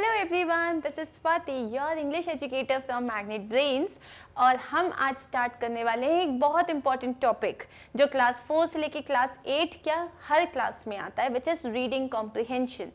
Hello everyone this is Swati your English educator from Magnet Brains और हम आज start करने वाले हैं एक बहुत इंपॉर्टेंट टॉपिक जो क्लास फोर से लेके क्लास एट क्या हर क्लास में आता है which is reading comprehension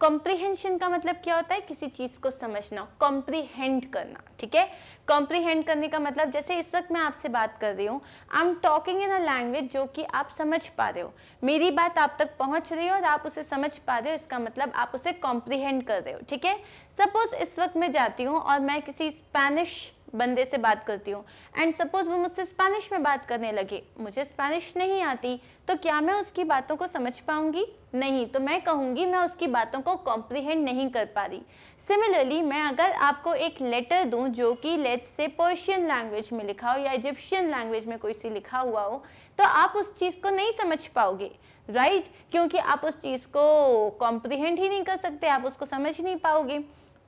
comprehension का मतलब क्या होता है किसी चीज़ को समझना कॉम्प्रीहेंड करना ठीक है कॉम्प्रीहेंड करने का मतलब जैसे इस वक्त मैं आपसे बात कर रही हूँ I am talking in a language जो कि आप समझ पा रहे हो मेरी बात आप तक पहुँच रही हो और आप उसे समझ पा रहे हो इसका मतलब आप उसे कॉम्प्रीहेंड कर रहे हो ठीक है सपोज इस वक्त मैं जाती हूँ और मैं किसी स्पेनिश बंदे से बात करती हूँ एंड सपोज वो मुझसे स्पेनिश में बात करने लगे मुझे स्पेनिश नहीं आती तो क्या मैं उसकी बातों को समझ पाऊंगी नहीं तो मैं कहूँगी मैं उसकी बातों को कॉम्प्रीहेंड नहीं कर पा रही सिमिलरली मैं अगर आपको एक लेटर दूँ जो कि लेट्स से पर्शियन लैंग्वेज में लिखा हो या इजिप्शियन लैंग्वेज में कोई सी लिखा हुआ हो तो आप उस चीज़ को नहीं समझ पाओगे राइट right? क्योंकि आप उस चीज़ को कॉम्प्रीहेंड ही नहीं कर सकते आप उसको समझ नहीं पाओगे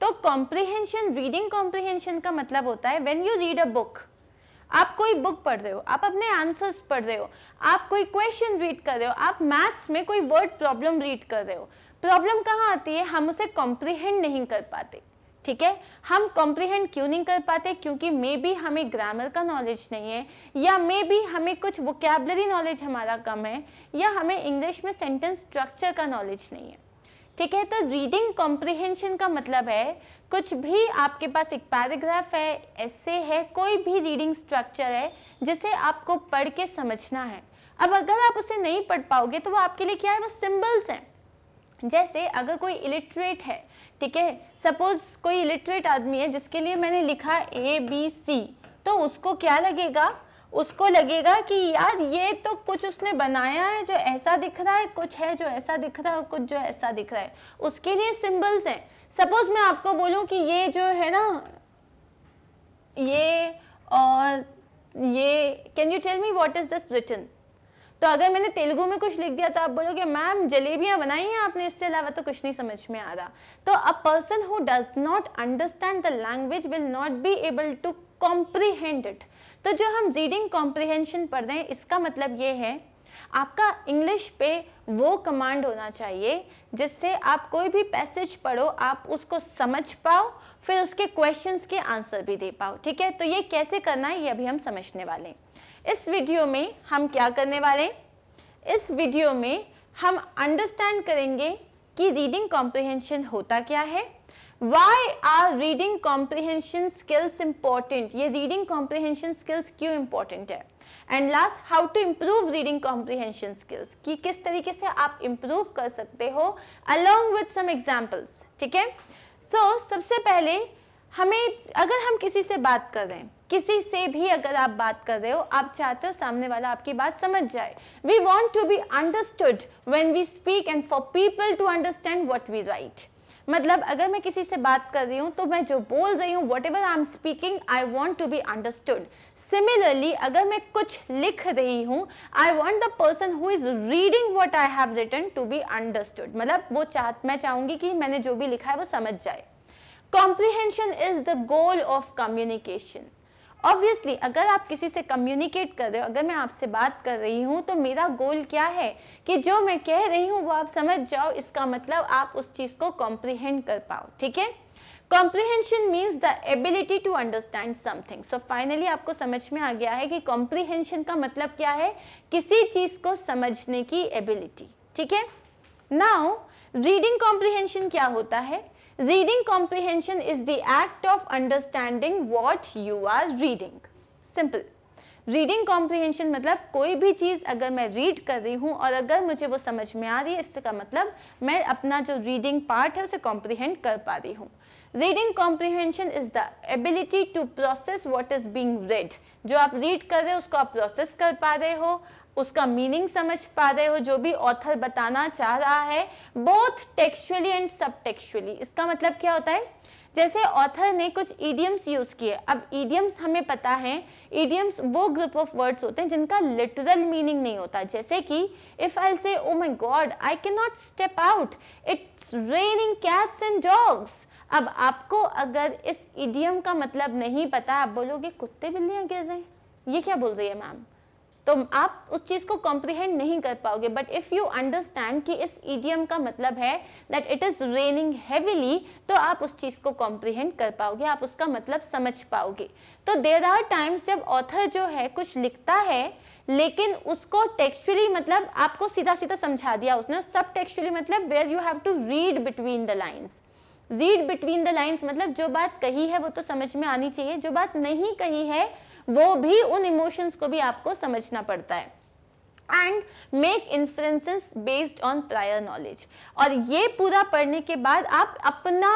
तो कॉम्प्रिहेंशन रीडिंग कॉम्प्रिहेंशन का मतलब होता है when you read a book आप कोई बुक पढ़ रहे हो आप अपने आंसर्स पढ़ रहे हो आप कोई क्वेश्चन रीड कर रहे हो आप मैथ्स में कोई वर्ड प्रॉब्लम रीड कर रहे हो प्रॉब्लम कहाँ आती है हम उसे कॉम्प्रिहेंड नहीं कर पाते ठीक है हम कॉम्प्रिहेंड क्यों नहीं कर पाते क्योंकि मे बी हमें ग्रामर का नॉलेज नहीं है या मे बी हमें कुछ वोकेबलरी नॉलेज हमारा कम है या हमें इंग्लिश में सेंटेंस स्ट्रक्चर का नॉलेज नहीं है ठीक है तो रीडिंग कॉम्प्रिहेंशन का मतलब है कुछ भी आपके पास एक पैराग्राफ है ऐसे है कोई भी रीडिंग स्ट्रक्चर है जिसे आपको पढ़ के समझना है अब अगर आप उसे नहीं पढ़ पाओगे तो वो आपके लिए क्या है वो सिम्बल्स हैं जैसे अगर कोई इलिटरेट है ठीक है सपोज कोई इलिटरेट आदमी है जिसके लिए मैंने लिखा ए बी सी तो उसको क्या लगेगा उसको लगेगा कि यार ये तो कुछ उसने बनाया है जो ऐसा दिख रहा है कुछ है जो ऐसा दिख रहा है कुछ जो ऐसा दिख रहा है उसके लिए सिम्बल्स हैं सपोज मैं आपको बोलूँ कि ये जो है ना ये और ये can you tell me what is this written तो अगर मैंने तेलुगु में कुछ लिख दिया तो आप बोलोगे मैम जलेबियाँ बनाई हैं आपने इससे अलावा तो कुछ नहीं समझ में आ रहा तो a person who does not understand the language will not be able to comprehended तो जो हम रीडिंग कॉम्प्रीहेंशन पढ़ रहे हैं इसका मतलब ये है आपका इंग्लिश पे वो कमांड होना चाहिए जिससे आप कोई भी पैसेज पढ़ो आप उसको समझ पाओ फिर उसके क्वेश्चंस के आंसर भी दे पाओ ठीक है तो ये कैसे करना है ये अभी हम समझने वाले हैं इस वीडियो में हम क्या करने वाले हैं इस वीडियो में हम अंडरस्टैंड करेंगे कि रीडिंग कॉम्प्रिहेंशन होता क्या है why are reading comprehension skills important ये रीडिंग कॉम्प्रिहेंशन स्किल्स क्यों important है and last how to improve reading comprehension skills कि किस तरीके से आप इम्प्रूव कर सकते हो अलॉन्ग विद सम एग्जाम्पल्स ठीक है सो सबसे पहले हमें अगर हम किसी से बात कर रहे हैं किसी से भी अगर आप बात कर रहे हो आप चाहते हो सामने वाला आपकी बात समझ जाए we want to be understood when we speak and for people to understand what we write मतलब अगर मैं किसी से बात कर रही हूँ तो मैं जो बोल रही हूँ whatever I am speaking I want to be understood similarly अगर मैं कुछ लिख रही हूँ I want the person who is reading what I have written to be understood मतलब वो चाह मैं चाहूंगी कि मैंने जो भी लिखा है वो समझ जाए comprehension is the goal of communication obviously अगर आप किसी से कम्युनिकेट कर रहे हो अगर मैं आपसे बात कर रही हूँ तो मेरा गोल क्या है कि जो मैं कह रही हूँ वो आप समझ जाओ इसका मतलब आप उस चीज़ को कॉम्प्रीहेंड कर पाओ ठीक है comprehension means the ability to understand something so finally आपको समझ में आ गया है कि कॉम्प्रीहेंशन का मतलब क्या है किसी चीज़ को समझने की एबिलिटी ठीक है नाउ रीडिंग कॉम्प्रीहेंशन क्या होता है reading comprehension is the act of understanding what you are reading simple reading comprehension मतलब कोई भी चीज़ अगर मैं रीड कर रही हूँ और अगर मुझे वो समझ में आ रही है इसका मतलब मैं अपना जो रीडिंग पार्ट है उसे कॉम्प्रीहेंड कर पा रही हूँ reading comprehension is the ability to process what is being read जो आप रीड कर रहे हो उसको आप प्रोसेस कर पा रहे हो उसका मीनिंग समझ पा रहे हो जो भी ऑथर बताना चाह रहा है बोथ टेक्सुअली एंड सब टेक्सुअली इसका मतलब क्या होता है जैसे ऑथर ने कुछ ईडियम्स यूज किए अब ईडियम्स हमें पता है ईडियम्स वो ग्रुप ऑफ वर्ड्स होते हैं जिनका लिटरल मीनिंग नहीं होता जैसे कि if I say oh my god I can not step out it's raining cats and dogs अब आपको अगर इस ईडियम का मतलब नहीं पता आप बोलोगे कुत्ते बिल्लियां गिर रहे ये क्या बोल रही है मैम तो आप उस चीज़ को कॉम्प्रिहेंड नहीं कर पाओगे बट इफ़ यू अंडरस्टैंड कि इस ईडियम का मतलब है that it is raining heavily तो आप उस चीज़ को कॉम्प्रिहेंड कर पाओगे आप उसका मतलब समझ पाओगे तो देर आर टाइम्स जब ऑथर जो है कुछ लिखता है लेकिन उसको टेक्चुअली मतलब आपको सीधा सीधा समझा दिया उसने सब टेक्सुअली मतलब where you have to read between the lines read between the lines मतलब जो बात कही है वो तो समझ में आनी चाहिए जो बात नहीं कही है वो भी उन इमोशंस को भी आपको समझना पड़ता है and make influences based on prior knowledge और ये पूरा पढ़ने के बाद आप अपना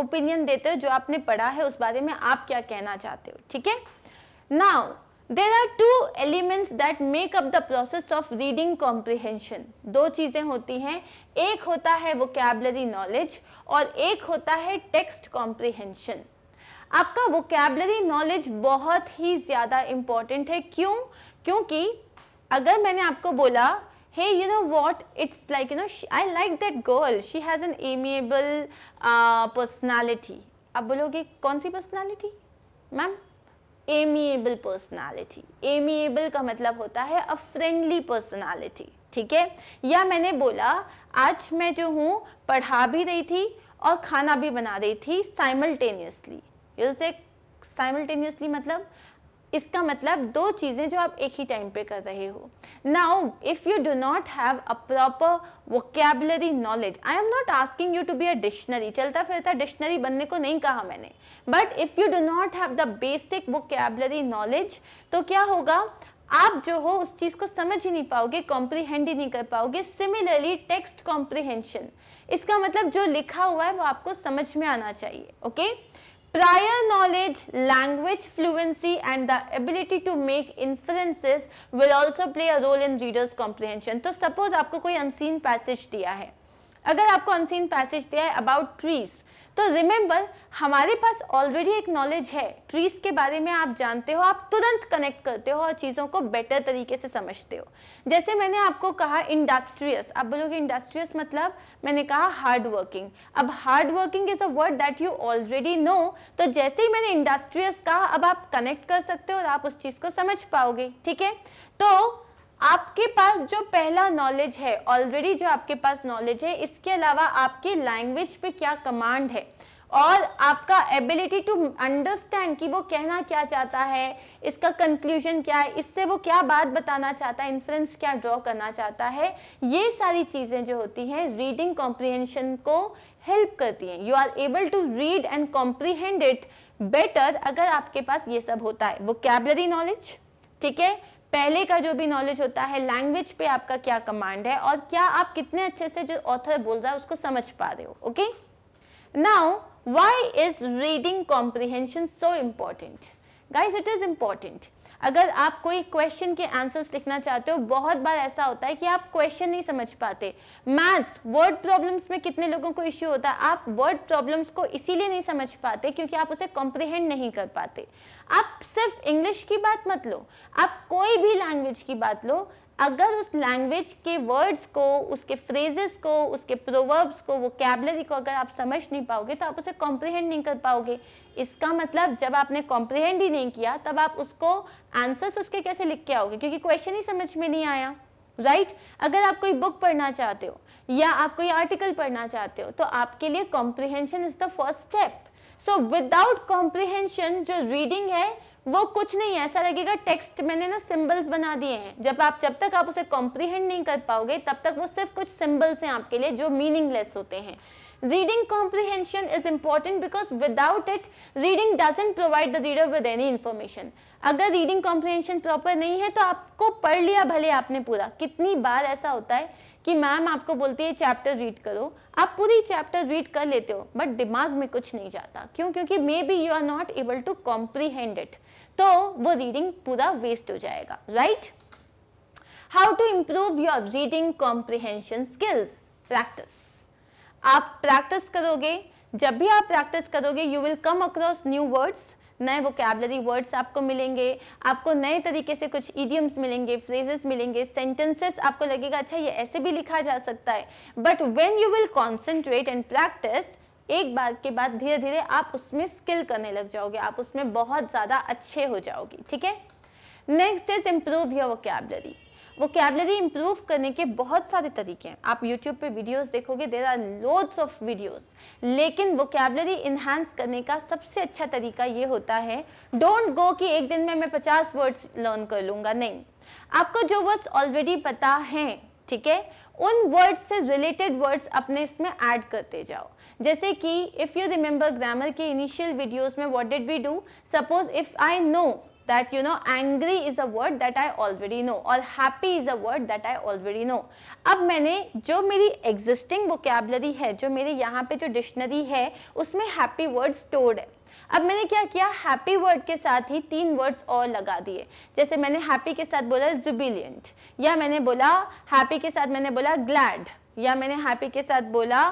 ओपिनियन देते हो जो आपने पढ़ा है उस बारे में आप क्या कहना चाहते हो ठीक है now there are two elements that make up the process of reading comprehension दो चीज़ें होती हैं एक होता है वो कैबलरी नॉलेज और एक होता है टेक्स्ट कॉम्प्रिहेंशन आपका वोकेबलरी नॉलेज बहुत ही ज़्यादा इम्पॉर्टेंट है क्यों क्योंकि अगर मैंने आपको बोला hey you know what it's like you know I like that girl she has an amiable personality आप बोलोगे कौन सी personality ma'am amiable personality amiable का मतलब होता है अ फ्रेंडली पर्सनैलिटी ठीक है या मैंने बोला आज मैं जो हूँ पढ़ा भी रही थी और खाना भी बना रही थी साइमल्टेनियसली यूल से साइमल्टेनियसली मतलब इसका मतलब दो चीज़ें जो आप एक ही टाइम पे कर रहे हो now if you do not have a proper vocabulary knowledge I am not asking you to be a dictionary चलता फिरता डिक्शनरी बनने को नहीं कहा मैंने but if you do not have the basic vocabulary knowledge तो क्या होगा आप जो हो उस चीज़ को समझ ही नहीं पाओगे कॉम्प्रीहेंड ही नहीं कर पाओगे सिमिलरली टेक्स्ट कॉम्प्रीहेंशन इसका मतलब जो लिखा हुआ है वो आपको समझ में आना चाहिए okay okay? prior knowledge language fluency and the ability to make inferences will also play a role in readers comprehension to suppose aapko koi unseen passage diya hai agar aapko unseen passage diya hai about trees तो remember हमारे पास already एक knowledge है trees के बारे में आप जानते हो आप तुरंत कनेक्ट करते हो और चीज़ों को बेटर तरीके से समझते हो जैसे मैंने आपको कहा इंडस्ट्रियस आप बोलोगे इंडस्ट्रियस मतलब मैंने कहा हार्ड वर्किंग अब hard working is a word that you already know तो जैसे ही मैंने इंडस्ट्रियस कहा अब आप कनेक्ट कर सकते हो और आप उस चीज़ को समझ पाओगे ठीक है तो आपके पास जो पहला नॉलेज है ऑलरेडी जो आपके पास नॉलेज है इसके अलावा आपकी लैंग्वेज पे क्या कमांड है और आपका एबिलिटी टू अंडरस्टैंड कि वो कहना क्या चाहता है इसका कंक्लूजन क्या है इससे वो क्या बात बताना चाहता है इन्फ्लुएंस क्या ड्रॉ करना चाहता है ये सारी चीज़ें जो होती हैं रीडिंग कॉम्प्रिहेंशन को हेल्प करती हैं you are able to read and comprehend it better अगर आपके पास ये सब होता है वो कैबलरी नॉलेज ठीक है पहले का जो भी नॉलेज होता है लैंग्वेज पे आपका क्या कमांड है और क्या आप कितने अच्छे से जो ऑथर बोल रहा है उसको समझ पा रहे हो okay now why is reading comprehension so important guys it is important अगर आप कोई क्वेश्चन के आंसर्स लिखना चाहते हो बहुत बार ऐसा होता है कि आप क्वेश्चन नहीं समझ पाते मैथ्स वर्ड प्रॉब्लम्स में कितने लोगों को इश्यू होता है आप वर्ड प्रॉब्लम्स को इसीलिए नहीं समझ पाते क्योंकि आप उसे कॉम्प्रिहेंड नहीं कर पाते आप सिर्फ इंग्लिश की बात मत लो आप कोई भी लैंग्वेज की बात लो अगर उस लैंग्वेज के वर्ड्स को उसके फ्रेजेस को उसके प्रोवर्ब्स को वो कैबलरी को अगर आप समझ नहीं पाओगे तो आप उसे कॉम्प्रिहेंड नहीं कर पाओगे इसका मतलब जब आपने कॉम्प्रिहेंड ही नहीं किया तब आप उसको आंसर्स उसके कैसे लिख के आओगे क्योंकि क्वेश्चन ही समझ में नहीं आया राइट right? अगर आप कोई बुक पढ़ना चाहते हो या आप कोई आर्टिकल पढ़ना चाहते हो तो आपके लिए comprehension is the first step so without comprehension जो रीडिंग है वो कुछ नहीं है ऐसा लगेगा टेक्स्ट मैंने ना सिंबल्स बना दिए हैं जब आप जब तक आप उसे कॉम्प्रिहेंड नहीं कर पाओगे तब तक वो सिर्फ कुछ सिंबल्स हैं आपके लिए जो मीनिंगलेस होते हैं reading comprehension is important because without it reading doesn't provide the reader with any information अगर reading comprehension proper नहीं है तो आपको पढ़ लिया भले आपने पूरा कितनी बार ऐसा होता है कि मैम आपको बोलती है चैप्टर रीड करो आप पूरी चैप्टर रीड कर लेते हो बट दिमाग में कुछ नहीं जाता क्यों क्योंकि maybe you are not able to comprehend it तो वो रीडिंग पूरा वेस्ट हो जाएगा right how to improve your reading comprehension skills practice आप प्रैक्टिस करोगे जब भी आप प्रैक्टिस करोगे you will come across new words नए वोकेबलरी वर्ड्स आपको मिलेंगे आपको नए तरीके से कुछ ईडियम्स मिलेंगे फ्रेजेस मिलेंगे सेंटेंसेस आपको लगेगा अच्छा ये ऐसे भी लिखा जा सकता है but when you will concentrate and practice एक बार के बाद धीरे धीरे आप उसमें स्किल करने लग जाओगे आप उसमें बहुत ज़्यादा अच्छे हो जाओगे ठीक है next is improve your vocabulary vocabulary improve करने के बहुत सारे तरीके हैं आप यूट्यूब पे वीडियोस देखोगे there are loads of videos लेकिन वोकेबलरी इन्हांस करने का सबसे अच्छा तरीका ये होता है डोंट गो कि एक दिन में मैं पचास वर्ड्स लर्न कर लूँगा नहीं आपको जो वर्ड्स ऑलरेडी पता हैं ठीक है उन वर्ड्स से रिलेटेड वर्ड्स अपने इसमें ऐड करते जाओ जैसे कि इफ़ यू रिमेंबर ग्रामर के इनिशियल वीडियोस में what did we do suppose if I know that you know angry is a word that I already know और happy is a word that I already know अब मैंने जो मेरी existing vocabulary है जो मेरे यहाँ पे जो डिक्शनरी है उसमें happy word stored है अब मैंने क्या किया हैप्पी वर्ड के साथ ही तीन वर्ड्स और लगा दिए जैसे मैंने हैप्पी के साथ बोला जुबिलियंट या मैंने बोला हैप्पी के साथ मैंने बोला ग्लैड या मैंने हैप्पी के साथ बोला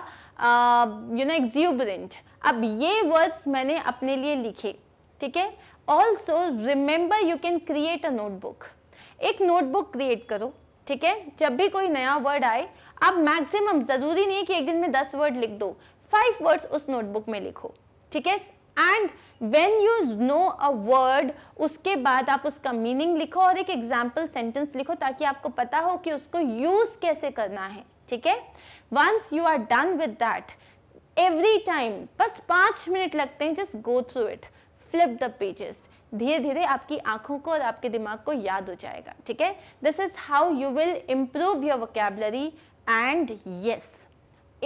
यू नो एक्ट अब ये वर्ड्स मैंने अपने लिए लिखे ठीक है also remember you can create a notebook एक नोटबुक क्रिएट करो ठीक है जब भी कोई नया वर्ड आए आप मैक्सिमम ज़रूरी नहीं कि एक दिन में दस वर्ड लिख दो फाइव वर्ड्स उस नोटबुक में लिखो ठीक है and when you know a word उसके बाद आप उसका मीनिंग लिखो और एक एग्जाम्पल सेंटेंस लिखो ताकि आपको पता हो कि उसको यूज़ कैसे करना है ठीक है once you are done with that every time बस पांच मिनट लगते हैं just go through it flip the pages धीरे धीरे आपकी आंखों को और आपके दिमाग को याद हो जाएगा ठीक है this is how you will improve your vocabulary and yes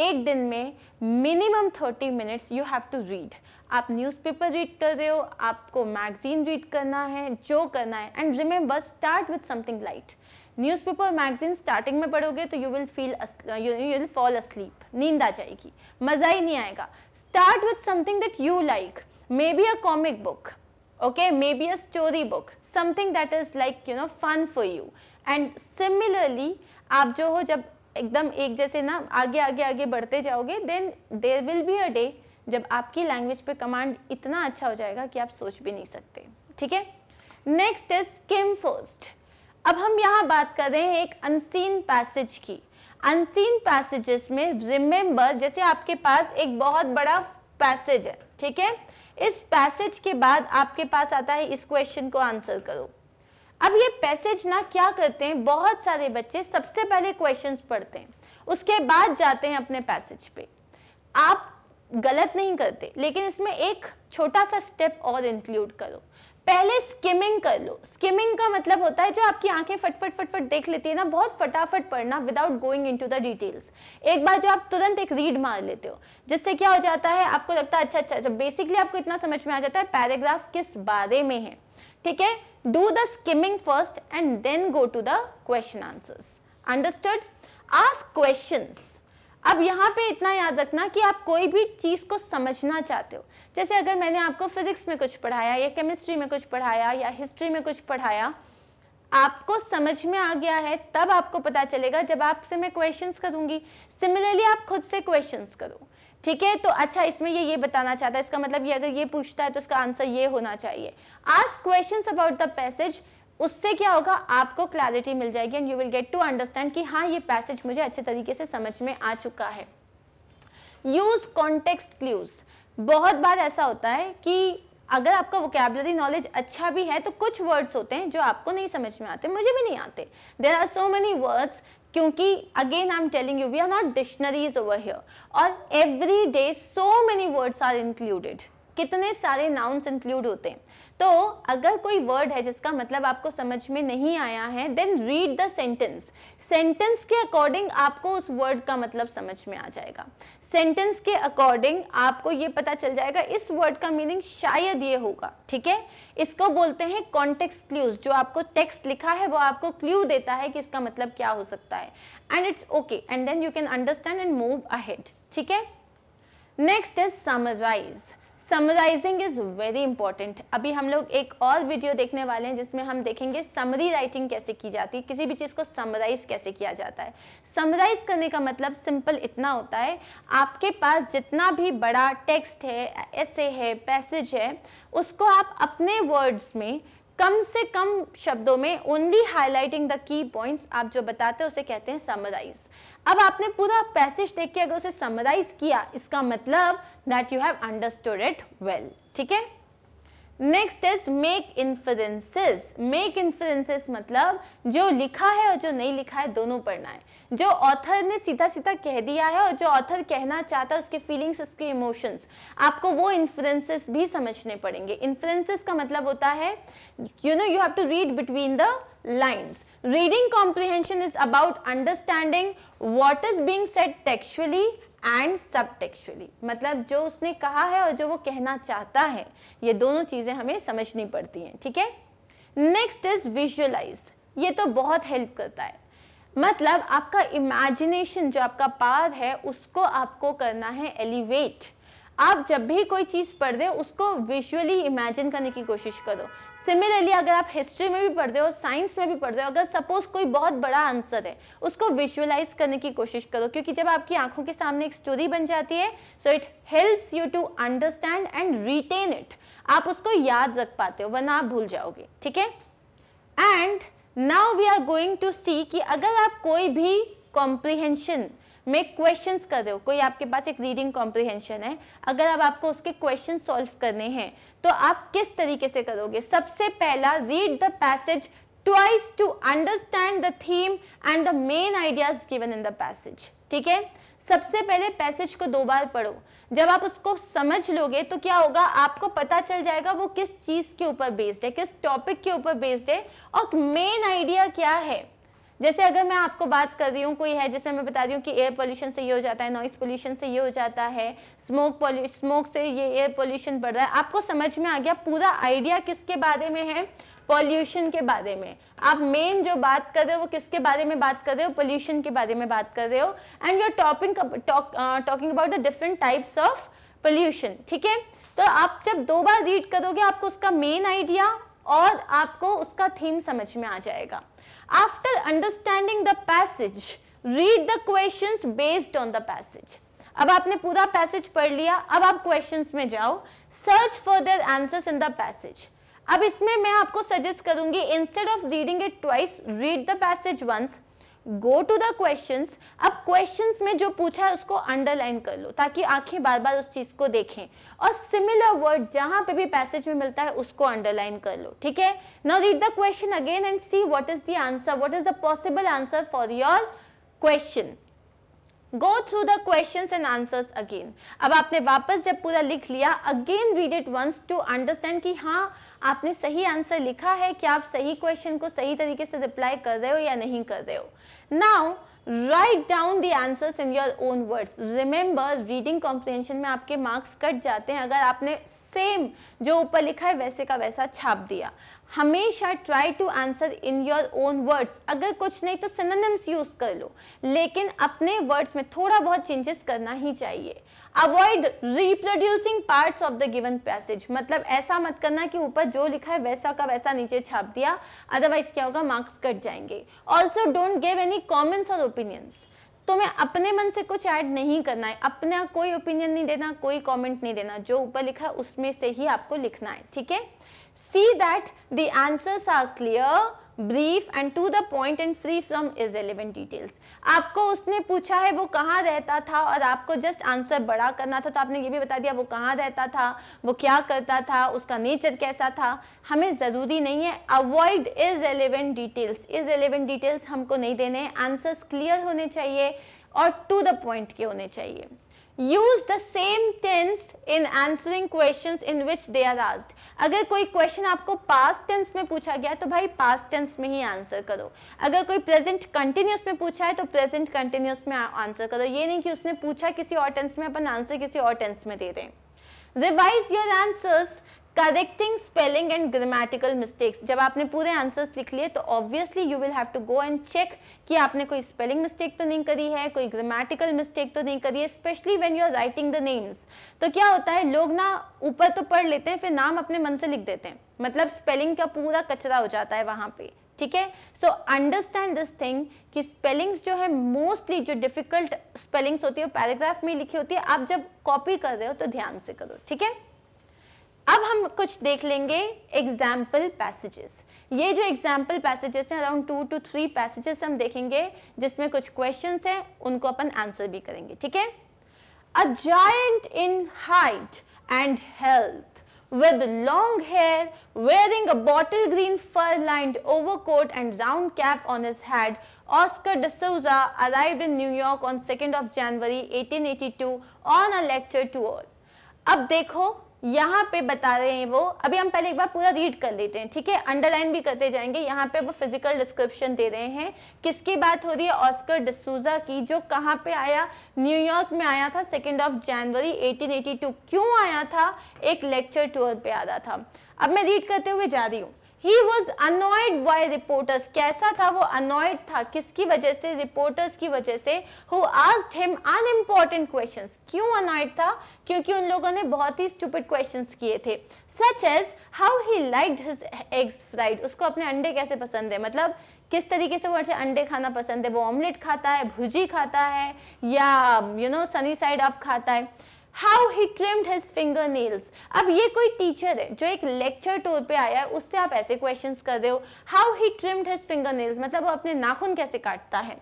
एक दिन में minimum thirty minutes you have to read आप न्यूज़पेपर रीड कर रहे हो आपको मैगजीन रीड करना है जो करना है and remember start with something light newspaper magazine starting में पढ़ोगे तो you will feel you will fall asleep नींद आ जाएगी मज़ा ही नहीं आएगा start with something that you like maybe a comic book maybe a story book something that is like you know fun for you and similarly आप जो हो जब एकदम एक जैसे ना आगे आगे आगे बढ़ते जाओगे then there will be a day जब आपकी लैंग्वेज पे कमांड इतना अच्छा हो जाएगा कि आप सोच भी नहीं सकते ठीक है नेक्स्ट इज स्किम फर्स्ट अब हम यहाँ बात कर रहे हैं एक अनसीन पैसेज की अनसीन पैसेजेस में रिमेंबर जैसे आपके पास एक बहुत बड़ा पैसेज है ठीक है इस पैसेज के बाद आपके पास आता है इस क्वेश्चन को आंसर करो अब ये पैसेज ना क्या करते हैं बहुत सारे बच्चे सबसे पहले क्वेश्चंस पढ़ते हैं उसके बाद जाते हैं अपने पैसेज पे आप गलत नहीं करते लेकिन इसमें एक छोटा सा स्टेप और इंक्लूड करो पहले स्किमिंग कर लो स्किमिंग का मतलब होता है जो आपकी आंखें फटफट फटफट देख लेती है ना बहुत फटाफट पढ़ना without going into the details एक बार जो आप तुरंत एक रीड मार लेते हो जिससे क्या हो जाता है आपको लगता है अच्छा अच्छा अच्छा बेसिकली आपको इतना समझ में आ जाता है पैराग्राफ किस बारे में है ठीक है do the skimming first and then go to the question answers understood ask questions अब यहाँ पे इतना याद रखना कि आप कोई भी चीज़ को समझना चाहते हो जैसे अगर मैंने आपको फिजिक्स में कुछ पढ़ाया या केमिस्ट्री में कुछ पढ़ाया या हिस्ट्री में कुछ पढ़ाया आपको समझ में आ गया है तब आपको पता चलेगा जब आपसे मैं क्वेश्चंस करूँगी सिमिलरली आप खुद से क्वेश्चंस करो ठीक है तो अच्छा इसमें ये ये बताना चाहता है इसका मतलब ये अगर ये पूछता है तो उसका आंसर ये होना चाहिए आज क्वेश्चन अबाउट द पैसेज उससे क्या होगा आपको क्लैरिटी मिल जाएगी and you will get to understand कि हाँ ये पैसेज मुझे अच्छे तरीके से समझ में आ चुका है यूज कॉन्टेक्स्ट क्लूज बहुत बार ऐसा होता है कि अगर आपका वोकेबलरी नॉलेज अच्छा भी है तो कुछ वर्ड्स होते हैं जो आपको नहीं समझ में आते मुझे भी नहीं आते there are so many words क्योंकि again I am telling you we are not dictionaries over here और every day so many words are included कितने सारे नाउन्स इंक्लूड होते हैं तो अगर कोई वर्ड है जिसका मतलब आपको समझ में नहीं आया है then read the sentence sentence के अकॉर्डिंग आपको उस वर्ड का मतलब समझ में आ जाएगा सेंटेंस के अकॉर्डिंग आपको ये पता चल जाएगा इस वर्ड का मीनिंग शायद ये होगा ठीक है इसको बोलते हैं कॉन्टेक्स्ट क्ल्यूज जो आपको टेक्स्ट लिखा है वो आपको क्ल्यू देता है कि इसका मतलब क्या हो सकता है and it's okay and then you can understand and move ahead ठीक है next is summarize summarizing is very important अभी हम लोग एक और वीडियो देखने वाले हैं जिसमें हम देखेंगे समरी राइटिंग कैसे की जाती है किसी भी चीज़ को समराइज़ कैसे किया जाता है समराइज़ करने का मतलब सिंपल इतना होता है आपके पास जितना भी बड़ा टेक्स्ट है ऐसे है पैसेज है उसको आप अपने वर्ड्स में कम से कम शब्दों में only highlighting the key points आप जो बताते हैं उसे कहते हैं समराइज अब आपने पूरा पैसेज देख के अगर उसे समराइज किया इसका मतलब that you have understood it well theek hai next is make influences make influences मतलब जो लिखा है और जो नहीं लिखा है दोनों पढ़ना है जो ऑथर ने सीधा सीधा कह दिया है और जो ऑथर कहना चाहता है उसके फीलिंग्स उसके इमोशंस आपको वो इन्फ्लुएंसेस भी समझने पड़ेंगे इन्फ्लुएंसेस का मतलब होता है you know you have to read between the lines reading comprehension is about understanding what is being said textually and textually मतलब जो उसने कहा है और जो वो कहना चाहता है ये दोनों चीज़ें हमें समझनी पड़ती हैं ठीक है नेक्स्ट इज विजुअलाइज ये तो बहुत हेल्प करता है मतलब आपका इमेजिनेशन जो आपका पार है उसको आपको करना है एलिवेट आप जब भी कोई चीज़ पढ़ दे उसको विजुअली इमेजिन करने की कोशिश करो सिमिलरली अगर आप हिस्ट्री में भी पढ़ते हो साइंस में भी पढ़ते हो अगर सपोज कोई बहुत बड़ा आंसर है उसको विजुअलाइज करने की कोशिश करो क्योंकि जब आपकी आंखों के सामने एक स्टोरी बन जाती है so it helps you to understand and retain it आप उसको याद रख पाते हो वरना आप भूल जाओगे ठीक है and now we are going to see कि अगर आप कोई भी कॉम्प्रिहेंशन मेक क्वेश्चंस कर रहे हो कोई आपके पास एक रीडिंग कॉम्प्रिहेंशन है अगर अब आपको उसके क्वेश्चन सॉल्व करने हैं तो आप किस तरीके से करोगे सबसे पहला read the passage twice to understand the theme and the main ideas given in the passage ठीक है सबसे पहले पैसेज को दो बार पढ़ो जब आप उसको समझ लोगे तो क्या होगा आपको पता चल जाएगा वो किस चीज के ऊपर बेस्ड है किस टॉपिक के ऊपर बेस्ड है और मेन आइडिया क्या है जैसे अगर मैं आपको बात कर रही हूँ कोई है जिसमें मैं बता रही हूँ कि एयर पोल्यूशन से ये हो जाता है नॉइस पोल्यूशन से ये हो जाता है स्मोक पोल्यू स्मोक से ये एयर पोल्यूशन बढ़ रहा है आपको समझ में आ गया पूरा आइडिया किसके बारे में है पॉल्यूशन के बारे में आप मेन जो बात कर रहे हो वो किसके बारे में बात कर रहे हो पॉल्यूशन के बारे में बात कर रहे हो and you are topping talking about the different types of pollution ठीक है तो आप जब दो बार रीड करोगे आपको उसका मेन आइडिया और आपको उसका थीम समझ में आ जाएगा After understanding the passage, read the questions based on the passage. अब आपने पूरा पैसेज पढ़ लिया अब आप क्वेश्चंस में जाओ search for their answers in the passage अब इसमें मैं आपको सजेस्ट करूंगी instead of reading it twice read the passage once go to the question अब क्वेश्चन में जो पूछा है उसको अंडरलाइन कर लो ताकि आंखें बार बार उस चीज को देखें और सिमिलर वर्ड जहां पे भी पैसेज में मिलता है उसको अंडरलाइन कर लो ठीक है now read the question again and see what is the answer what is the possible answer for your question go through the question and answer again अब आपने वापस जब पूरा लिख लिया again read it once to understand कि हाँ आपने सही आंसर लिखा है कि आप सही क्वेश्चन को सही तरीके से रिप्लाई कर रहे हो या नहीं कर रहे हो now write down the answer in your own words remember reading comprehension में आपके मार्क्स कट जाते हैं अगर आपने सेम जो ऊपर लिखा है वैसे का वैसा छाप दिया हमेशा try to answer in your own words अगर कुछ नहीं तो सिनोनिम्स यूज़ कर लो लेकिन अपने वर्ड्स में थोड़ा बहुत चेंजेस करना ही चाहिए avoid reproducing parts of the given passage मतलब ऐसा मत करना कि ऊपर जो लिखा है वैसा का वैसा नीचे छाप दिया अदरवाइज क्या होगा मार्क्स कट जाएंगे also don't give any comments और ओपिनियंस तुम्हें मैं अपने मन से कुछ ऐड नहीं करना है अपना कोई ओपिनियन नहीं देना कोई कमेंट नहीं देना जो ऊपर लिखा है उसमें से ही आपको लिखना है ठीक है See that the answers are clear brief and to the point and free from irrelevant details आपको उसने पूछा है वो कहाँ रहता था और आपको जस्ट आंसर बड़ा करना था तो आपने ये भी बता दिया वो कहाँ रहता था वो क्या करता था उसका नेचर कैसा था हमें ज़रूरी नहीं है avoid irrelevant details irrelevant details हमको नहीं देने आंसर्स क्लियर होने चाहिए और टू द पॉइंट के होने चाहिए use the same tense in answering question in which they are asked अगर कोई क्वेश्चन आपको पास्ट टेंस में पूछा गया तो भाई पास्ट टेंस में ही आंसर करो अगर कोई प्रेजेंट कंटिन्यूस में पूछा है तो प्रेजेंट कंटिन्यूस में आंसर करो ये नहीं कि उसने पूछा किसी और टेंस में अपन आंसर किसी और टेंस में दे दें revise your answers correcting spelling and grammatical mistakes जब आपने पूरे आंसर्स लिख लिए तो obviously you will have to go and check कि आपने कोई स्पेलिंग मिस्टेक तो नहीं करी है कोई ग्रामेटिकल मिस्टेक तो नहीं करी है specially when you are writing the names तो क्या होता है लोग ना ऊपर तो पढ़ लेते हैं फिर नाम अपने मन से लिख देते हैं मतलब स्पेलिंग का पूरा कचरा हो जाता है वहाँ पे ठीक है सो अंडरस्टैंड दिस थिंग कि स्पेलिंग्स जो है मोस्टली जो डिफिकल्ट स्पेलिंग्स होती है वो पैराग्राफ में लिखी होती है आप जब कॉपी कर रहे हो तो ध्यान से करो ठीक है अब हम कुछ देख लेंगे एग्जाम्पल पैसेजेस ये जो एग्जाम्पल पैसेजेस हैं around two to three passages हम देखेंगे जिसमें कुछ क्वेश्चंस हैं उनको अपन आंसर भी करेंगे ठीक है a giant in height and health with long hair, wearing a bottle green fur-lined overcoat and round cap on his head, Oscar de Souza arrived in New York on 2nd of January 1882 on a lecture tour. अब देखो यहाँ पे बता रहे हैं वो अभी हम पहले एक बार पूरा रीड कर लेते हैं ठीक है अंडरलाइन भी करते जाएंगे यहाँ पे वो फिजिकल डिस्क्रिप्शन दे रहे हैं किसकी बात हो रही है ऑस्कर डिसूजा की जो कहाँ पे आया न्यूयॉर्क में आया था सेकेंड ऑफ जनवरी 1882 क्यों आया था एक लेक्चर टूर पे आ रहा था अब मैं रीड करते हुए जा रही हूँ he was annoyed by reporters कैसा था वो अनॉयड था किसकी वजह से रिपोर्टर्स की वजह से who asked him unimportant question क्यों अनॉयड था क्योंकि उन लोगों ने बहुत ही स्टूपिड क्वेश्चन किए थे such as how he like his eggs fried उसको अपने अंडे कैसे पसंद है मतलब किस तरीके से वो ऐसे अंडे खाना पसंद है वो ऑमलेट खाता है भुजी खाता है या you know sunny side up खाता है how he trimmed his finger nails अब ये कोई टीचर है जो एक लेक्चर टूर पे आया है उससे आप ऐसे क्वेश्चंस कर रहे हो how he trimmed his finger nails मतलब वो अपने नाखून कैसे काटता है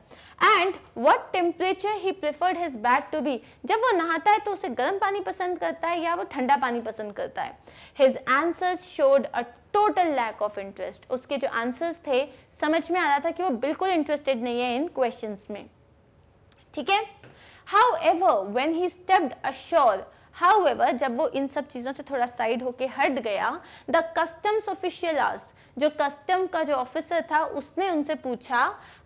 and what temperature he preferred his bath to be जब वो नहाता है तो उसे गर्म पानी पसंद करता है या वो ठंडा पानी पसंद करता है his answers showed a total lack of interest उसके जो आंसर्स थे समझ में आ रहा था कि वो बिल्कुल इंटरेस्टेड नहीं है इन क्वेश्चन में ठीक है However, when he stepped ashore, However, जब वो इन सब चीज़ों से थोड़ा साइड होके हट गया द कस्टम्स ऑफिशियल आस जो कस्टम का जो ऑफिसर था उसने उनसे पूछा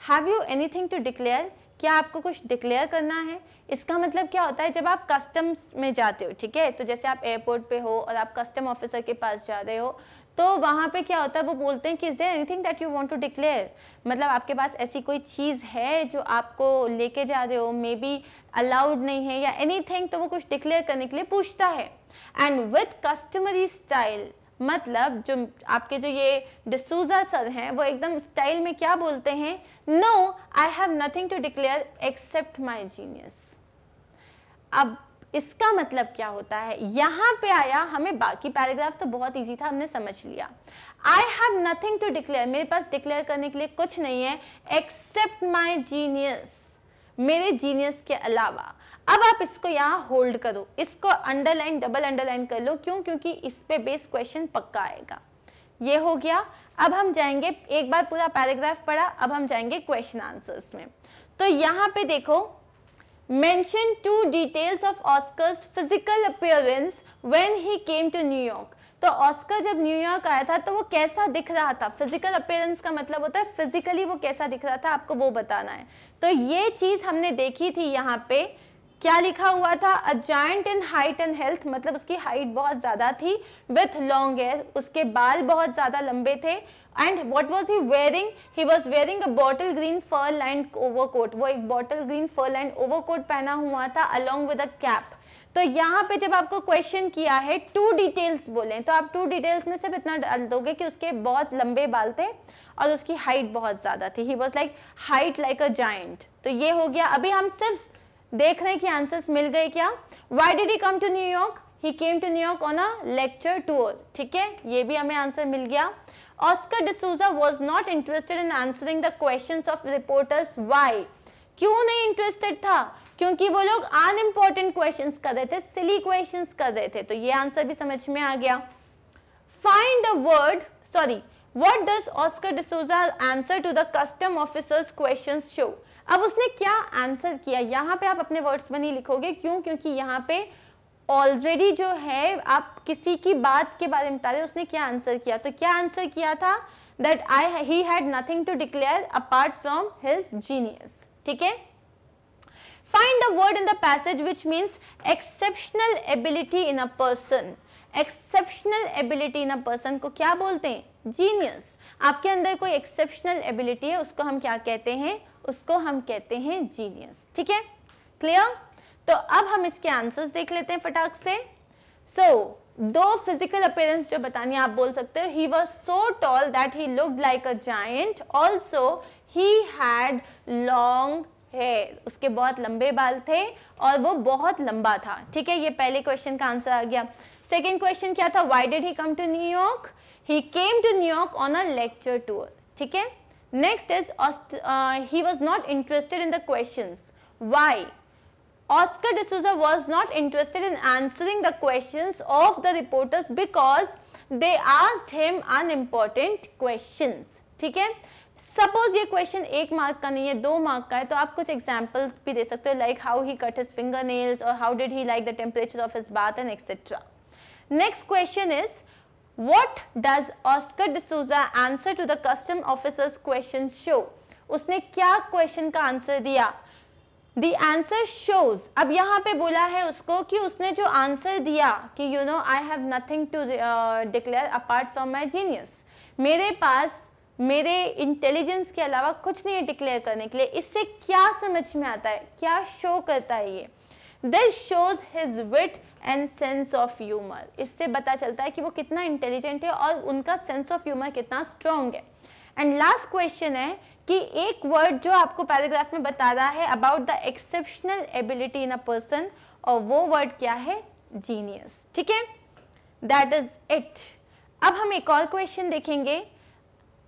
have you thing to declare क्या आपको कुछ डिक्लेयर करना है इसका मतलब क्या होता है जब आप कस्टम्स में जाते हो ठीक है तो जैसे आप एयरपोर्ट पे हो और आप कस्टम ऑफिसर के पास जा रहे हो तो वहाँ पे क्या होता है वो बोलते हैं कि is there thing that you want to declare मतलब आपके पास ऐसी कोई चीज़ है जो आपको लेके जा रहे हो मे बी अलाउड नहीं है या एनीथिंग तो वो कुछ डिक्लेयर करने के लिए पूछता है एंड विथ कस्टमरी स्टाइल मतलब जो आपके जो ये डिसूजा सर हैं वो एकदम स्टाइल में क्या बोलते हैं no I have nothing to declare except my genius अब इसका मतलब क्या होता है यहां पे आया हमें बाकी पैराग्राफ तो बहुत इजी था हमने समझ लिया I have nothing to declare मेरे पास डिक्लेयर करने के लिए कुछ नहीं है एक्सेप्ट माई जीनियस मेरे जीनियस के अलावा अब आप इसको यहाँ होल्ड करो इसको अंडरलाइन डबल अंडरलाइन कर लो क्यों क्योंकि इस पे बेस क्वेश्चन पक्का आएगा ये हो गया अब हम जाएंगे एक बार पूरा पैराग्राफ पढ़ा अब हम जाएंगे क्वेश्चन आंसर्स में तो यहाँ पे देखो mention two details of Oscar's physical appearance when he came to New York. तो ऑस्कर जब न्यूयॉर्क आया था तो वो कैसा दिख रहा था फिजिकल अपेयरेंस का मतलब होता है फिजिकली वो कैसा दिख रहा था आपको वो बताना है तो ये चीज़ हमने देखी थी यहाँ पे क्या लिखा हुआ था a giant in height and health मतलब उसकी हाइट बहुत ज्यादा थी विथ लॉन्ग हेयर उसके बाल बहुत ज्यादा लंबे थे and what was he wearing he was wearing a bottle green fur line overcoat वो एक bottle green fur line overcoat पहना हुआ था अलॉन्ग विद अ कैप तो यहाँ पे जब आपको क्वेश्चन किया है टू डिटेल्स बोले तो आप टू डिटेल्स में सिर्फ इतना डाल दोगे कि उसके बहुत लंबे बाल थे और उसकी हाइट बहुत ज़्यादा थी he was like height like a giant तो ये हो गया अभी हम सिर्फ देख रहे हैं कि आंसर्स मिल गए क्या why did he come to New York he came to New York on a lecture tour ठीक है ये भी हमें आंसर मिल गया Oscar D'Souza was not interested in answering the question of reporters why क्यों नहीं इंटरेस्टेड था क्योंकि वो लोग अन इम्पोर्टेंट क्वेश्चन कर रहे थे सिली क्वेश्चन कर रहे थे तो ये आंसर भी समझ में आ गया find the word sorry what does Oscar D'Souza answer to the custom officers question show अब उसने क्या आंसर किया यहाँ पे आप अपने वर्ड्स में नहीं लिखोगे क्यों क्योंकि यहाँ पे ऑलरेडी जो है आप किसी की बात के बारे में बता रहे उसने क्या आंसर किया तो क्या आंसर किया था that I he had nothing to declare apart from his genius ठीक है find a word in the passage which means exceptional ability in a person exceptional ability in a person को क्या बोलते हैं जीनियस आपके अंदर कोई एक्सेप्शनल एबिलिटी है उसको हम क्या कहते हैं उसको हम कहते हैं जीनियस ठीक है क्लियर तो अब हम इसके आंसर्स देख लेते हैं फटाक से सो so, दो फिजिकल अपेयरेंस जो बतानी आप बोल सकते हो he was so tall that he look like a giant also he had long hair उसके बहुत लंबे बाल थे और वो बहुत लंबा था ठीक है ये पहले क्वेश्चन का आंसर आ गया सेकेंड क्वेश्चन क्या था why did he come to New York he came to New York on a lecture tour ठीक है Next is, uh, he was not interested in the questions. Why? Oscar De D'Souza was not interested in answering the questions of the reporters because they asked him unimportant questions. Okay? Suppose this question is 1 mark, it is 2 mark, so you can give examples like how he cut his fingernails or how did he like the temperature of his bath and etc. Next question is, What does Oscar D'Souza answer to the custom officer's question show? उसने क्या question का answer दिया the answer shows अब यहाँ पे बोला है उसको कि उसने जो आंसर दिया कि you know I have nothing to declare apart from my genius मेरे पास मेरे इंटेलिजेंस के अलावा कुछ नहीं है डिक्लेयर करने के लिए इससे क्या समझ में आता है क्या शो करता है ये this shows his wit and sense of humour इससे पता चलता है कि वो कितना इंटेलिजेंट है और उनका सेंस ऑफ ह्यूमर कितना स्ट्रॉन्ग है एंड लास्ट क्वेश्चन है कि एक वर्ड जो आपको पैराग्राफ में बता रहा है about the exceptional ability in a person और वो वर्ड क्या है जीनियस ठीक है दैट इज इट अब हम एक और क्वेश्चन देखेंगे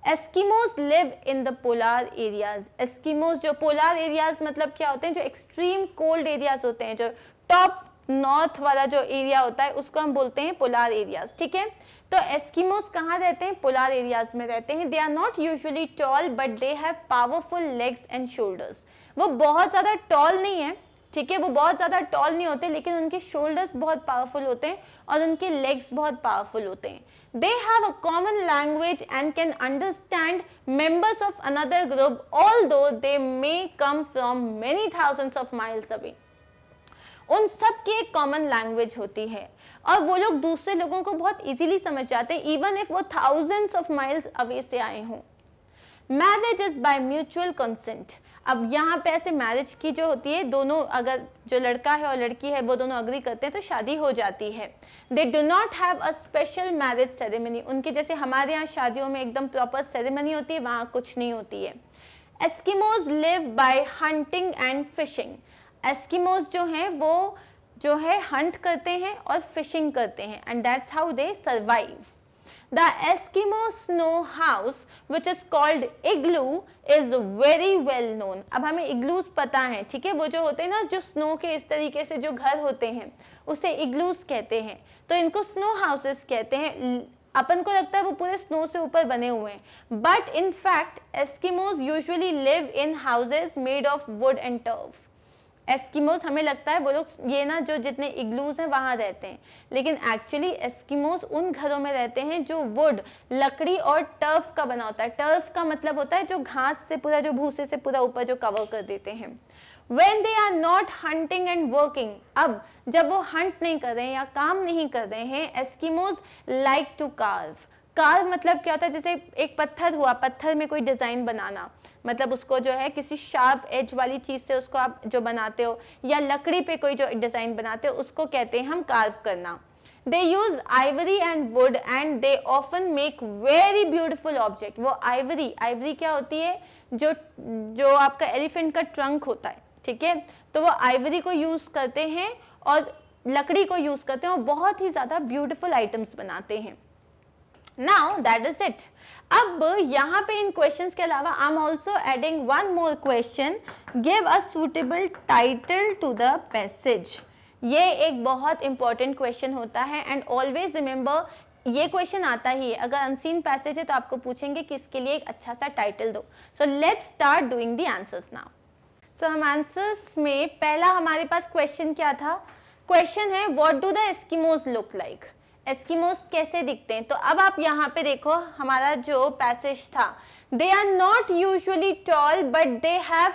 Eskimos live in the polar areas Eskimos जो पोलार एरियाज मतलब क्या होते हैं जो एक्सट्रीम कोल्ड एरियाज होते हैं जो टॉप नॉर्थ वाला जो एरिया होता है उसको हम बोलते हैं पोलार एरियाज ठीक है तो एस्किमोस कहाँ रहते हैं पोलार एरियाज में रहते हैं they are not usually tall but they have powerful legs and shoulders वो बहुत ज़्यादा टॉल नहीं है ठीक है वो बहुत ज़्यादा टॉल नहीं होते लेकिन उनके शोल्डर्स बहुत पावरफुल होते हैं और उनके लेग्स बहुत पावरफुल होते हैं they have a common language and can understand members of another group although they may come from many thousands of miles away उन सब की एक कॉमन लैंग्वेज होती है और वो लोग दूसरे लोगों को बहुत इजीली समझ जाते हैं इवन इफ वो थाउजेंड्स ऑफ माइल्स अवे से आए हों marriage is by mutual consent अब यहाँ पे ऐसे मैरिज की जो होती है दोनों अगर जो लड़का है और लड़की है वो दोनों अग्री करते हैं तो शादी हो जाती है they do not have a special marriage ceremony उनके जैसे हमारे यहाँ शादियों में एकदम प्रॉपर सेरेमनी होती है वहाँ कुछ नहीं होती है Eskimos live by hunting and fishing Eskimos जो हैं वो जो है हंट करते हैं और फिशिंग करते हैं and that's how they survive the Eskimo snow house which is called igloo is very well known अब हमें इग्लूज पता है ठीक है वो जो होते हैं ना जो स्नो के इस तरीके से जो घर होते हैं उसे इग्लूज कहते हैं तो इनको स्नो हाउसेस कहते हैं अपन को लगता है वो पूरे स्नो से ऊपर बने हुए हैं but in fact Eskimos usually live in houses made of wood and turf Eskimos हमें लगता है वो लोग ये ना जो जितने इग्लूज हैं वहाँ रहते हैं लेकिन एक्चुअली एस्किमोज उन घरों में रहते हैं जो वुड लकड़ी और टर्फ का बना होता है टर्फ का मतलब होता है जो घास से पूरा जो भूसे से पूरा ऊपर जो कवर कर देते हैं When they are not hunting and working, अब जब वो हंट नहीं कर रहे हैं या काम नहीं कर रहे हैं Eskimos like to carve. Carve मतलब क्या होता है जैसे एक पत्थर हुआ पत्थर में कोई डिज़ाइन बनाना मतलब उसको जो है किसी शार्प एज वाली चीज़ से उसको आप जो बनाते हो या लकड़ी पे कोई जो डिज़ाइन बनाते हो उसको कहते हैं हम कार्व करना they use ivory and wood and they often make very beautiful object वो आइवरी आइवरी क्या होती है जो जो आपका एलिफेंट का ट्रंक होता है ठीक है तो वो आइवरी को यूज़ करते हैं और लकड़ी को यूज़ करते हैं और बहुत ही ज़्यादा ब्यूटिफुल आइटम्स बनाते हैं नाउ दैट इज इट अब यहाँ पे इन क्वेश्चंस के अलावा I am also adding one more question give a suitable title to the passage ये एक बहुत इंपॉर्टेंट क्वेश्चन होता है एंड ऑलवेज रिमेंबर ये क्वेश्चन आता ही है अगर अनसीन पैसेज है तो आपको पूछेंगे कि इसके लिए एक अच्छा सा टाइटल दो so let's start doing the answers now so हम आंसर्स में पहला हमारे पास क्वेश्चन क्या था क्वेश्चन है what do the Eskimos look like Eskimos कैसे दिखते हैं तो अब आप यहाँ पे देखो हमारा जो पैसेज था they are not usually tall but they have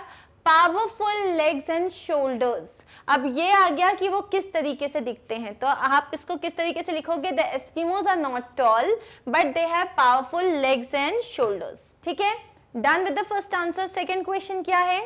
powerful legs and shoulders अब ये आ गया कि वो किस तरीके से दिखते हैं तो आप इसको किस तरीके से लिखोगे the Eskimos are not tall but they have powerful legs and shoulders ठीक है done with the first answer second question क्या है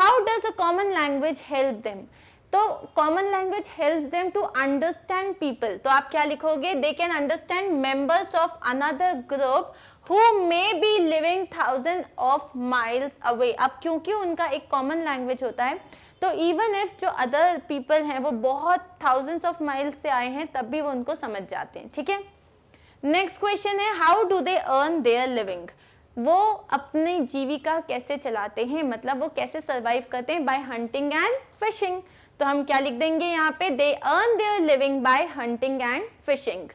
how does a common language help them तो common language help them to understand people तो आप क्या लिखोगे they can understand members of another group who may be living thousand of miles away अब क्योंकि उनका एक कॉमन लैंग्वेज होता है तो इवन इफ जो अदर पीपल हैं वो बहुत थाउजेंड्स ऑफ माइल्स से आए हैं तब भी वो उनको समझ जाते हैं ठीक है नेक्स्ट क्वेश्चन है how do they earn their living वो अपनी जीविका कैसे चलाते हैं मतलब वो कैसे सर्वाइव करते हैं बाय हंटिंग एंड फिशिंग तो हम क्या लिख देंगे यहाँ पे they earn their living by hunting and fishing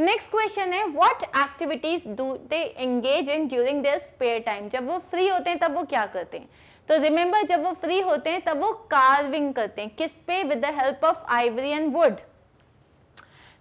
next question है what activities do they engage in during their spare time जब वो फ्री होते हैं तब वो क्या करते हैं तो रिमेंबर जब वो फ्री होते हैं तब वो कार्विंग करते हैं किस पे with the help of ivory and wood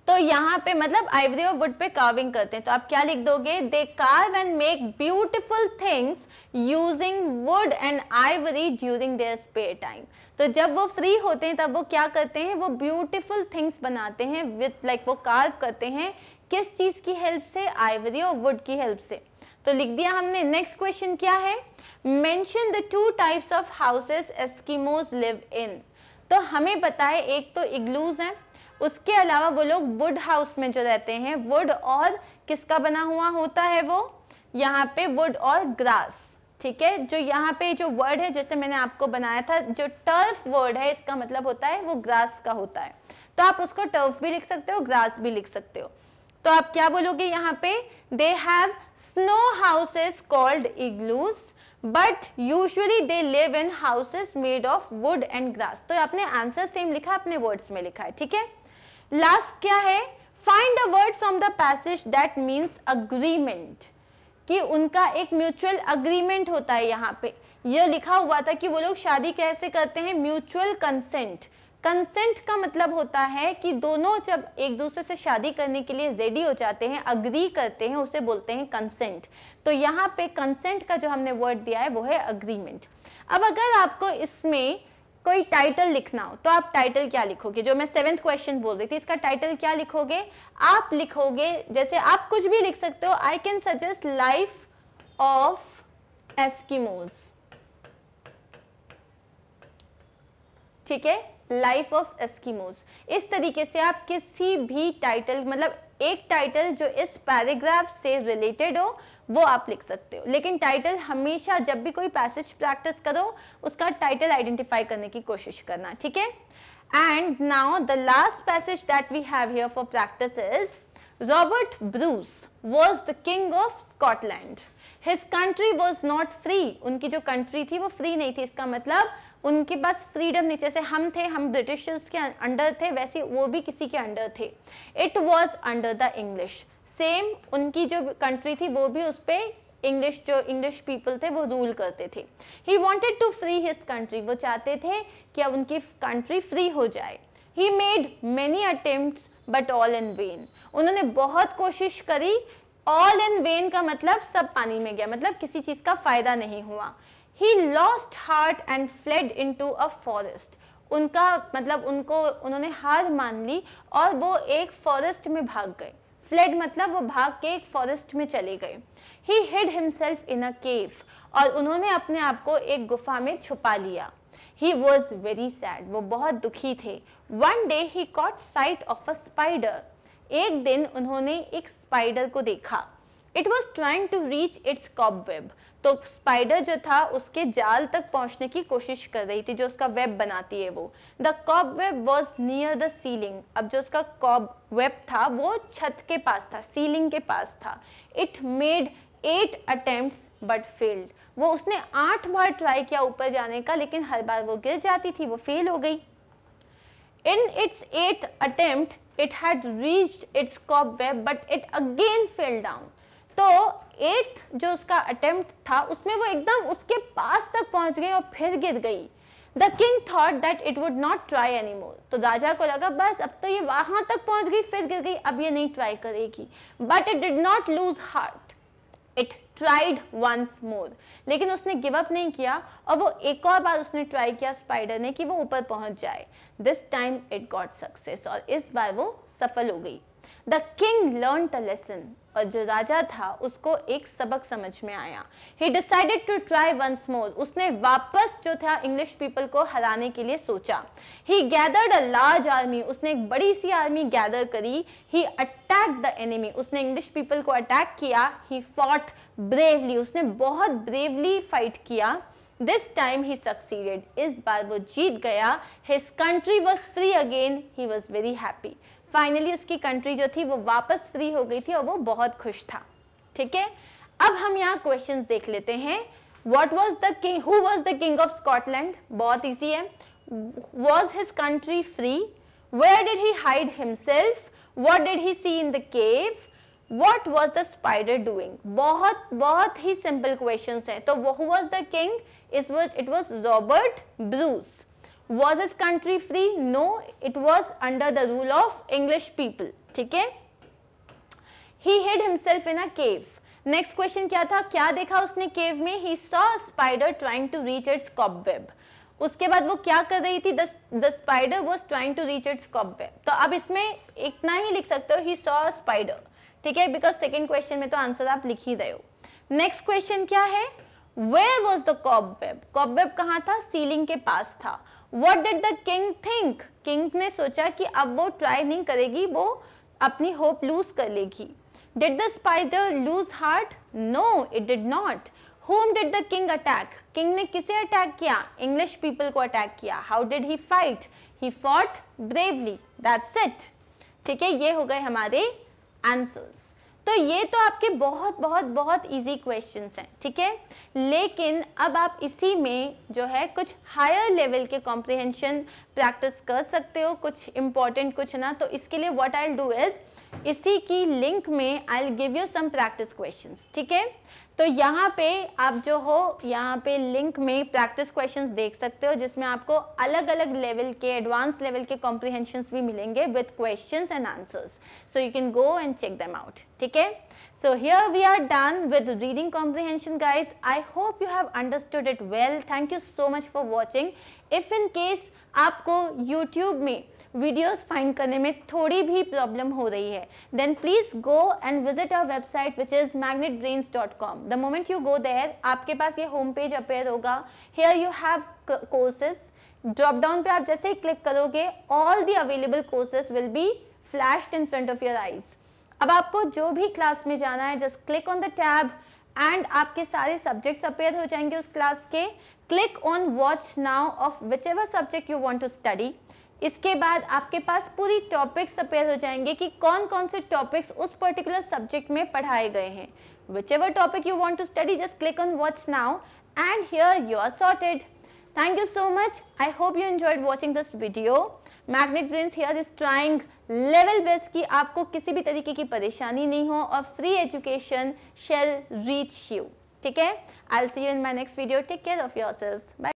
तो यहाँ पे मतलब आइवरी और वुड पे कार्विंग करते हैं तो आप क्या लिख दोगे they carve and make beautiful things using wood and ivory during their spare time तो जब वो फ्री होते हैं तब वो क्या करते हैं वो ब्यूटिफुल थिंग्स बनाते हैं विथ लाइक वो कार्व करते हैं किस चीज़ की हेल्प से आइवरी और वुड की हेल्प से तो लिख दिया हमने नेक्स्ट क्वेश्चन क्या है mention the two types of houses Eskimos live in तो हमें पता है एक तो इग्लूज हैं उसके अलावा वो लोग वुड हाउस में जो रहते हैं वुड और किसका बना हुआ होता है वो यहाँ पे वुड और ग्रास ठीक है जो यहाँ पे जो वर्ड है जैसे मैंने आपको बनाया था जो टर्फ वर्ड है इसका मतलब होता है वो ग्रास का होता है तो आप उसको टर्फ भी लिख सकते हो ग्रास भी लिख सकते हो तो आप क्या बोलोगे यहाँ पे they have snow houses called igloos but usually they live in houses made of wood and grass तो आपने आंसर सेम लिखा अपने वर्ड्स में लिखा है ठीक है लास्ट क्या है find a word from the passage that means agreement कि उनका एक म्यूचुअल अग्रीमेंट होता है यहाँ पे यह लिखा हुआ था कि वो लोग शादी कैसे करते हैं म्यूचुअल कंसेंट कंसेंट का मतलब होता है कि दोनों जब एक दूसरे से शादी करने के लिए रेडी हो जाते हैं अग्री करते हैं उसे बोलते हैं कंसेंट तो यहाँ पे कंसेंट का जो हमने वर्ड दिया है वो है अग्रीमेंट अब अगर आपको इसमें कोई टाइटल लिखना हो तो आप टाइटल क्या लिखोगे जो मैं सेवेंथ क्वेश्चन बोल रही थी इसका टाइटल क्या लिखोगे आप लिखोगे जैसे आप कुछ भी लिख सकते हो I can suggest life of Eskimos ठीक है लाइफ ऑफ एस्किमोज इस तरीके से आप किसी भी टाइटल मतलब एक टाइटल जो इस पैराग्राफ से रिलेटेड हो वो आप लिख सकते हो लेकिन टाइटल हमेशा जब भी कोई पैसेज प्रैक्टिस करो उसका टाइटल आइडेंटिफाई करने की कोशिश करना ठीक है and now the last passage that we have here for practice is Robert Bruce was the king of Scotland his country was not free उनकी जो कंट्री थी वो फ्री नहीं थी इसका मतलब उनके पास फ्रीडम नहीं जैसे हम थे हम ब्रिटिशर्स के अंडर थे वैसे वो भी किसी के अंडर थे it was under the English same उनकी जो कंट्री थी वो भी उस पर इंग्लिश जो इंग्लिश पीपल थे वो रूल करते थे he wanted to free his country वो चाहते थे कि अब उनकी कंट्री फ्री हो जाए he made many attempt but all in vain उन्होंने बहुत कोशिश करी ऑल इन वेन का मतलब सब पानी में गया मतलब किसी चीज का फायदा नहीं हुआ he lost heart and fled into a forest उनका मतलब उनको उन्होंने हार मान ली और वो एक फॉरेस्ट में भाग गए फ्लेड मतलब वो भाग के एक फॉरेस्ट में चले गए ही हिड हिमसेल्फ इन अ केव और उन्होंने अपने आप को एक गुफा में छुपा लिया ही वॉज वेरी सैड वो बहुत दुखी थे one day he caught sight of a spider एक दिन उन्होंने एक स्पाइडर को देखा it was trying to reach its cobweb तो स्पाइडर जो था उसके जाल तक पहुंचने की कोशिश कर रही थी जो उसका वेब बनाती है वो the cobweb was near the ceiling अब जो उसका कॉप वेब था वो छत के पास था सीलिंग के पास था it made eight attempt but failed वो उसने आठ बार ट्राई किया ऊपर जाने का लेकिन हर बार वो गिर जाती थी वो फेल हो गई in its eight attempt it had reached its cobweb but it again fell down तो एट जो उसका अटेम्प्ट था उसमें वो एकदम उसके पास तक पहुंच गई और फिर गिर गई the king thought that it would not try any more तो राजा को लगा बस अब तो ये वहां तक पहुंच गई फिर गिर गई अब ये नहीं ट्राई करेगी but it did not lose heart it tried once more लेकिन उसने गिव अप नहीं किया और वो एक और बार उसने ट्राई किया स्पाइडर ने कि वो ऊपर पहुंच जाए this time it got success और इस बार वो सफल हो गई the king learn a lesson और जो राजा था उसको एक सबक समझ में आया he decided to try once more उसने वापस जो था इंग्लिश पीपल को हराने के लिए सोचा he gathered a large army उसने एक बड़ी सी आर्मी गैदर करी ही अटैक द एनिमी उसने इंग्लिश पीपल को अटैक किया ही फॉट ब्रेवली उसने बहुत ब्रेवली फाइट किया दिस टाइम ही सक्सीडेड इस बार वो जीत गया his country was free again he was very happy finally उसकी कंट्री जो थी वो वापस फ्री हो गई थी और वो बहुत खुश था ठीक है अब हम यहाँ क्वेश्चन देख लेते हैं what was the king who was the king of Scotland बहुत ईजी है was his country free where did he hide himself what did he see in the cave what was the spider doing बहुत बहुत ही simple question है तो was the king it was Robert Bruce was his country free no it was under the rule of English people ठीक है he hid himself in a cave next question क्या था क्या देखा उसने केव में he saw spider trying to reach its cobweb उसके बाद वो क्या कर रही थी the spider was trying to reach its cobweb तो अब इसमें इतना ही लिख सकते हो ही सॉ स्पाइडर ठीक है बिकॉज सेकेंड क्वेश्चन में तो आंसर आप लिख ही रहे हो नेक्स्ट क्वेश्चन क्या है where was the cobweb cobweb कहाँ था सीलिंग के पास था what did the king think किंग ने सोचा कि अब वो ट्राई नहीं करेगी वो अपनी होप लूज कर लेगी did the spider lose heart no it did not whom did the king attack king ने किसे अटैक किया इंग्लिश पीपल को अटैक किया how did he fight he fought bravely that's it ठीक है ये हो गए हमारे आंसर्स तो ये तो आपके बहुत बहुत बहुत इजी क्वेश्चन हैं ठीक है लेकिन अब आप इसी में जो है कुछ हायर लेवल के कॉम्प्रिहेंशन प्रैक्टिस कर सकते हो कुछ इम्पॉर्टेंट कुछ ना तो इसके लिए व्हाट आई डू इज़ इसी की लिंक में I give you some practice questions ठीक है तो यहाँ पे आप जो हो यहाँ पे लिंक में प्रैक्टिस क्वेश्चंस देख सकते हो जिसमें आपको अलग अलग लेवल के एडवांस लेवल के कॉम्प्रीहेंशन भी मिलेंगे with questions and answers so you can go and check them out ठीक है so here we are done with reading comprehension guys I hope you have understood it well thank you so much for watching if in case आपको YouTube में videos find करने में थोड़ी भी problem हो रही है then please go and visit our website which is Magnet Brains dot com the moment you go there आपके पास ये होम पेज अपेयर होगा here you have courses drop down पे आप जैसे ही क्लिक करोगे all the available courses will be flashed in front of your eyes अब आपको जो भी क्लास में जाना है just click on the tab and आपके सारे सब्जेक्ट्स अपेयर हो जाएंगे उस क्लास के click on watch now of whichever subject you want to study इसके बाद आपके पास पूरी टॉपिक्स अपेयर हो जाएंगे कि कौन कौन से टॉपिक्स उस पर्टिकुलर सब्जेक्ट में पढ़ाए गए हैं whichever topic you want to study just click on watch now and here you are sorted thank you so much I hope you enjoyed watching this video Magnet Brains here is trying level best की आपको किसी भी तरीके की परेशानी नहीं हो और free education shall reach you ठीक है I'll see you in my next video take care of your सेल्व